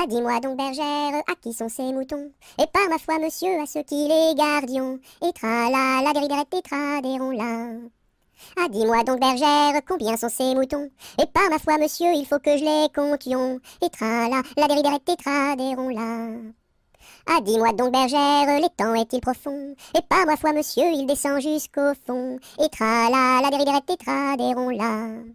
Ah, dis-moi donc, bergère, à qui sont ces moutons Et par ma foi, monsieur, à ceux qui les gardions, et tra-la, la déridérette, et tra là Ah, dis-moi donc, bergère, combien sont ces moutons Et par ma foi, monsieur, il faut que je les comptions, et tra-la, la déridérette, et tra des là Ah, dis-moi donc, bergère, l'étang est-il profond Et par ma foi, monsieur, il descend jusqu'au fond, et tra-la, la déridérette, et